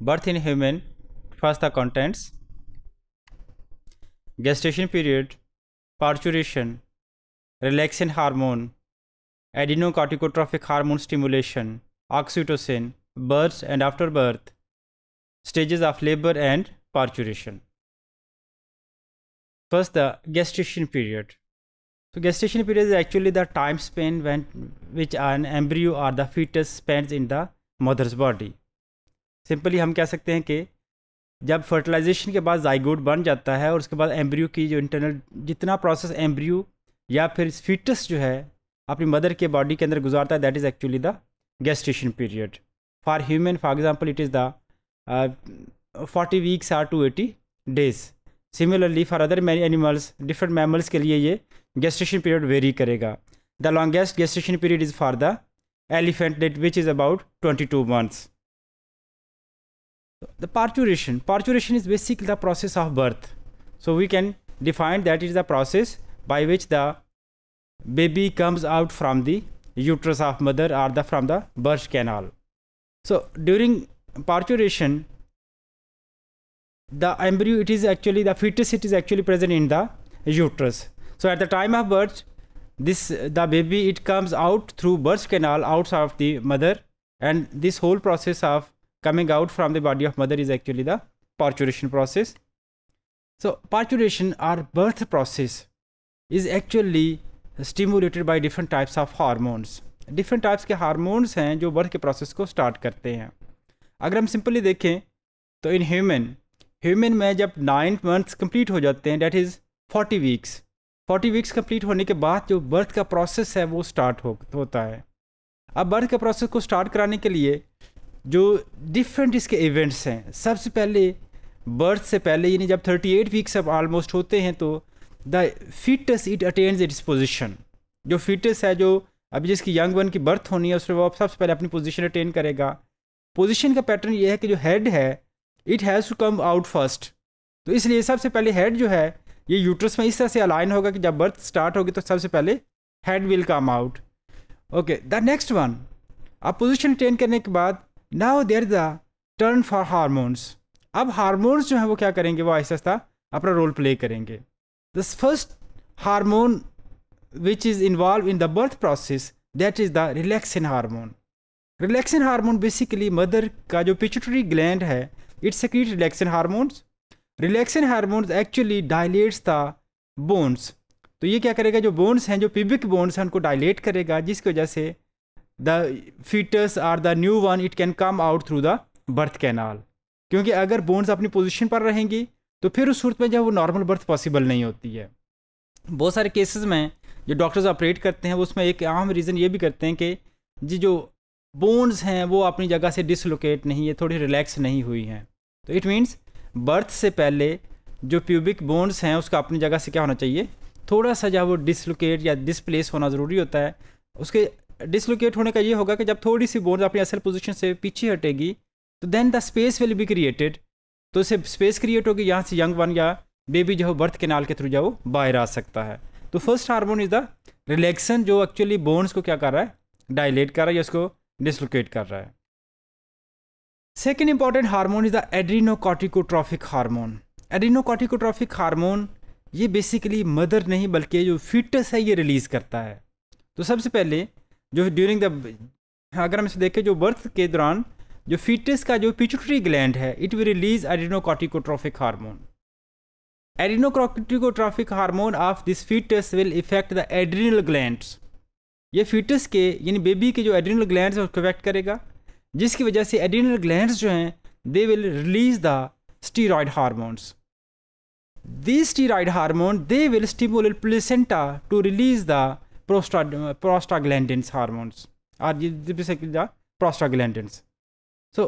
birth in human first the contents gestation period parturition relaxin hormone adenocorticotropic hormone stimulation oxytocin birth and after birth stages of labor and parturition first the gestation period so gestation period is actually the time span when which an embryo or the fetus spends in the mother's body simply हम कह सकते हैं कि जब fertilisation के बाद zygote बन जाता है और उसके बाद एम्ब्रियो की जो इंटरनल जितना प्रोसेस एम्ब्रियो या फिर फीटस जो है अपनी मदर के बॉडी के अंदर गुजारता है that is actually the gestation period for human for example it is the forty weeks or two eighty days similarly for other many animals different mammals के लिए ये गेस्टेशन पीरियड वेरी करेगा the longest gestation period is for the elephant that which is about twenty two months the parturition parturition is basically the process of birth so we can define that is the process by which the baby comes out from the uterus of mother or the from the birth canal so during parturition the embryo it is actually the fetus it is actually present in the uterus so at the time of birth this the baby it comes out through birth canal outside of the mother and this whole process of coming out from the body of mother is actually the parturition process so parturition or birth process is actually stimulated by different types of hormones different types के hormones हैं जो birth के process को start करते हैं अगर हम simply देखें तो इन ह्यूमन ह्यूमन में जब नाइन मंथ्स कंप्लीट हो जाते हैं that is forty weeks forty weeks complete होने के बाद जो बर्थ का प्रोसेस है वो स्टार्ट हो होता है अब बर्थ का प्रोसेस को स्टार्ट कराने के लिए जो डिफरेंट इसके इवेंट्स हैं सबसे पहले बर्थ से पहले यानी जब 38 वीक्स अब ऑलमोस्ट होते हैं तो the fetus it attains its position जो फिटस है जो अभी जिसकी यंग वन की बर्थ होनी है उसमें वो सबसे पहले अपनी पोजिशन अटेन करेगा पोजिशन का पैटर्न ये है कि जो हेड है it has to come out first तो इसलिए सबसे पहले हेड जो है ये यूट्रस में इस तरह से अलाइन होगा कि जब बर्थ स्टार्ट होगी तो सबसे पहले head will come out okay the next one अब पोजिशन अटेन करने के बाद now there the turn for hormones अब हारमोन्स जो हैं वो क्या करेंगे वो आहिस्ता आहिस्ता अपना रोल प्ले करेंगे the first hormone which is involve in the birth process that is the relaxin hormone relaxin hormone basically mother का जो पिचुटरी ग्लैंड है it's secrete relaxin hormones relaxin hormones actually dilates the bones तो ये क्या करेगा जो bones हैं जो पिबिक बोन्स हैं उनको डायलेट करेगा जिसकी वजह से the fetus or the new one it can come out through the birth canal क्योंकि अगर बोन्स अपनी पोजिशन पर रहेंगी तो फिर उस सूरत में जो वो नॉर्मल बर्थ पॉसिबल नहीं होती है बहुत सारे केसेस में जो डॉक्टर्स ऑपरेट करते हैं उसमें एक आम रीज़न ये भी करते हैं कि जी जो बोन्स हैं वो अपनी जगह से डिसलोकेट नहीं है थोड़ी रिलैक्स नहीं हुई हैं तो इट मीन्स बर्थ से पहले जो प्यूबिक बोन्स हैं उसका अपनी जगह से क्या होना चाहिए थोड़ा सा जो वो डिसलोकेट या डिसप्लेस होना ज़रूरी होता है उसके डिसलोकेट होने का ये होगा कि जब थोड़ी सी बोन अपनी असल पोजीशन से पीछे हटेगी तो then the space will be created तो इसे स्पेस क्रिएट होगी यहाँ से यंग वन या बेबी जो है बर्थ केनाल के थ्रू जाओ बाहर आ सकता है तो first hormone is the relaxin जो एक्चुअली बोन्स को क्या कर रहा है डायलेट कर रहा है या उसको डिसलोकेट कर रहा है second important hormone is the adrenocorticotrophic hormone adrenocorticotrophic hormone ये बेसिकली मदर नहीं बल्कि जो फिटस है ये रिलीज़ करता है तो सबसे पहले जो ड्यूरिंग द अगर हम इसे देखें जो बर्थ के दौरान जो फीटस का जो पिचुटरी ग्लैंड है it will release adrenocorticotrophic hormone adrenocorticotrophic hormone of this fetus will effect the adrenal glands ये फीटस के यानी बेबी के जो एड्रिनल ग्लैंड्स हैं उसको इफेक्ट करेगा जिसकी वजह से एड्रिनल ग्लैंड्स जो हैं they will release the steroid hormones these steroid hormone they will stimulate placenta to release the prostag- prostaglandins hormones are basically the prostaglandins so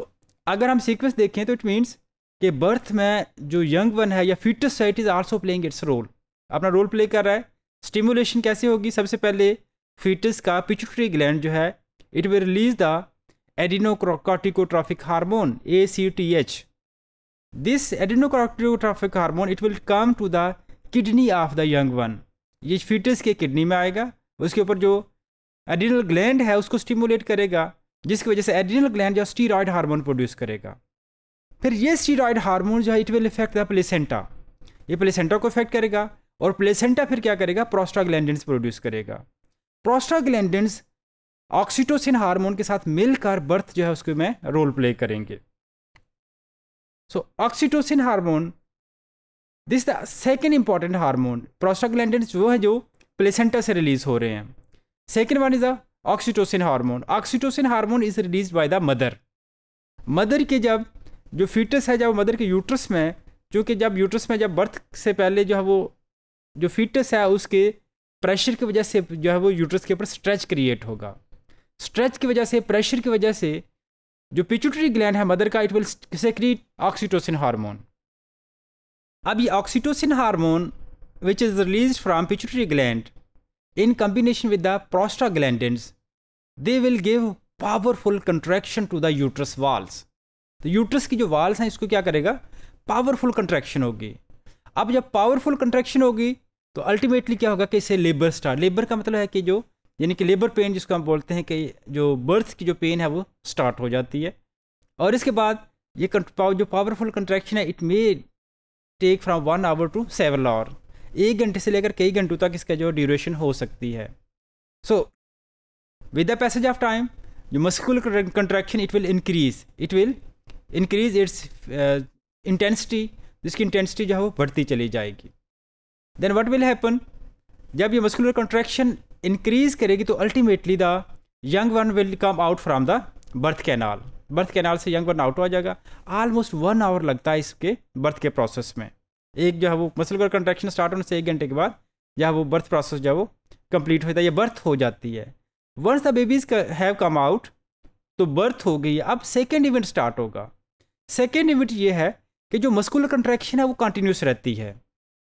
अगर हम सीक्वेंस देखें तो इट मीन्स कि बर्थ में जो यंग वन है या fetus side is also playing its role अपना रोल प्ले कर रहा है स्टिमुलेशन कैसे होगी सबसे पहले फीटस का पिचुटरी ग्लैंड जो है it will release the adrenocorticotrophic hormone A C T H this adrenocorticotrophic hormone it will come to the kidney of the young one ये फीटस के किडनी में आएगा उसके ऊपर जो एडिनल ग्लैंड है उसको स्टिमुलेट करेगा जिसकी वजह से एडिनल ग्लैंड जो स्टीरॉयड हार्मोन प्रोड्यूस करेगा फिर ये स्टीरॉयड हार्मोन जो है it will effect the placenta ये प्लेसेंटा को इफेक्ट करेगा और प्लेसेंटा फिर क्या करेगा प्रोस्टाग्लैंडेंस प्रोड्यूस करेगा प्रोस्टाग्लैंडेंस ऑक्सीटोसिन हार्मोन के साथ मिलकर बर्थ जो है उसके में रोल प्ले करेंगे so oxytocin hormone this the second important hormone prostaglandins वो है जो प्लेसेंटा से रिलीज हो रहे हैं second one is the oxytocin hormone oxytocin hormone is release by the mother mother के जब जो फीटस है जब मदर के यूट्रस में जो कि जब यूट्रस में जब बर्थ से पहले जो है वो जो फीटस है उसके प्रेशर की वजह से जो है वो यूट्रस के ऊपर स्ट्रेच क्रिएट होगा स्ट्रेच की वजह से प्रेशर की वजह से जो पिचुटरी ग्लैंड है मदर का it will secrete oxytocin hormone अब ये oxytocin hormone which is released from pituitary gland in combination with the prostaglandins. They will give powerful contraction to the uterus walls तो uterus की जो Waals हैं इसको क्या करेगा पावरफुल कंट्रैक्शन होगी अब जब पावरफुल कंट्रैक्शन होगी तो अल्टीमेटली क्या होगा कि इसे लेबर स्टार लेबर का मतलब है कि जो यानी कि लेबर पेन जिसको हम बोलते हैं कि जो बर्थ की जो पेन है वो स्टार्ट हो जाती है और इसके बाद ये जो पावरफुल कंट्रैक्शन है it may take from one hour to seven hour एक घंटे से लेकर कई घंटों तक इसका जो ड्यूरेशन हो सकती है so with the passage of time जो muscular contraction it will increase it will increase its intensity जिसकी इंटेंसिटी जो है वो बढ़ती चली जाएगी देन वट विल हैपन जब ये मस्कुलर कंट्रैक्शन इंक्रीज करेगी तो ultimately the young one will come out from the birth canal birth canal से यंग वन आउट हो जाएगा ऑलमोस्ट वन आवर लगता है इसके बर्थ के प्रोसेस में एक जो है वो मसल कंट्रैक्शन स्टार्ट होने से एक घंटे के बाद जो है वो बर्थ प्रोसेस जो है वो कंप्लीट होता है या बर्थ हो जाती है once the babies have come out तो बर्थ हो गई अब सेकेंड इवेंट स्टार्ट होगा सेकेंड इवेंट ये है कि जो मस्कुलर कंट्रैक्शन है वो कंटिन्यूस रहती है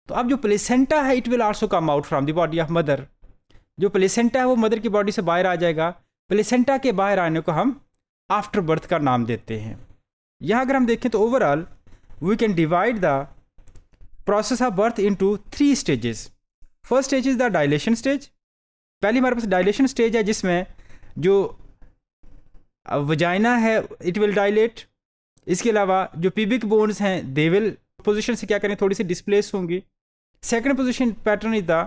तो अब जो प्लेसेंटा है it will also come out from the body of mother जो प्लेसेंटा है वो मदर की बॉडी से बाहर आ जाएगा प्लेसेंटा के बाहर आने को हम आफ्टर बर्थ का नाम देते हैं यहाँ अगर हम देखें तो overall we can divide the process of birth into three stages first stage is the dilation stage पहली हमारे पास डायलेशन स्टेज है जिसमें जो वजाइना है इट विल डायलेट इसके अलावा जो पीबिक बोन्स हैं दे विल पोजिशन से क्या करें थोड़ी सी डिस्प्लेस होंगी second position pattern is the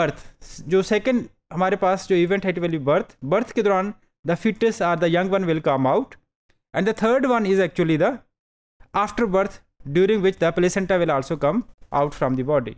birth जो सेकेंड हमारे पास जो इवेंट है it will be birth birth के दौरान the fetus or the young one will come out and the third one is actually the afterbirth during which the placenta will also come out from the body.